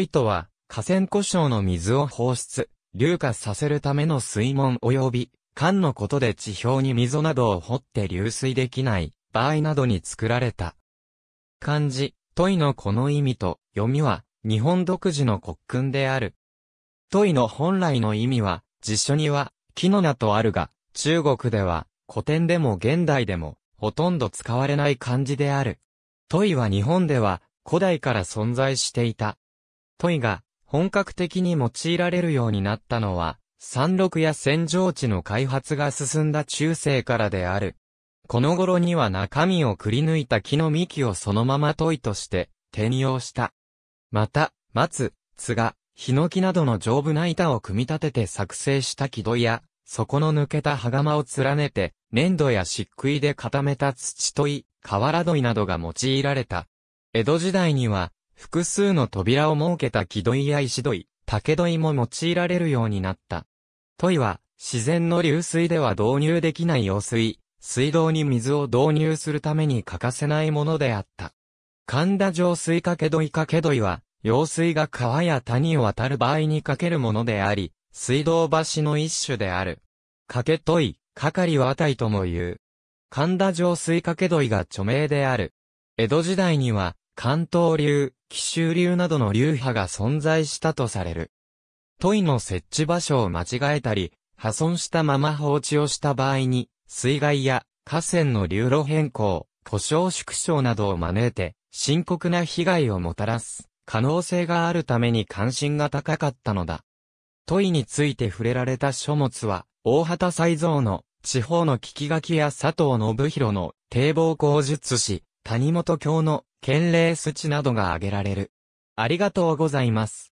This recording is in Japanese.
イ糸は、河川故障の水を放出、流化させるための水門及び、管のことで地表に溝などを掘って流水できない場合などに作られた。漢字、トイのこの意味と読みは日本独自の国訓である。トイの本来の意味は辞書には木の名とあるが、中国では古典でも現代でもほとんど使われない漢字である。トイは日本では古代から存在していたトイが本格的に用いられるようになったのは、山麓や扇状地の開発が進んだ中世からである。この頃には中身をくり抜いた木の幹をそのままトイとして転用した。また、松、津が、ヒノキなどの丈夫な板を組み立てて作成した木戸や、底の抜けた釜を連ねて、粘土や漆喰で固めた土問瓦問などが用いられた。江戸時代には、複数の扉を設けた木戸井や石戸井、竹戸井も用いられるようになった。戸井は、自然の流水では導入できない用水、水道に水を導入するために欠かせないものであった。神田上水かけ戸井かけ戸井は、用水が川や谷を渡る場合にかけるものであり、水道橋の一種である。かけ戸井かかりはあたとも言う。神田上水かけ戸井が著名である。江戸時代には、関東流、奇襲流などの流派が存在したとされる。トイの設置場所を間違えたり、破損したまま放置をした場合に、水害や河川の流路変更、故障縮小などを招いて、深刻な被害をもたらす可能性があるために関心が高かったのだ。問いについて触れられた書物は、大畑斎蔵の地方の聞き書きや佐藤信弘の堤防工術史、谷本教の、県令措置などが挙げられる。ありがとうございます。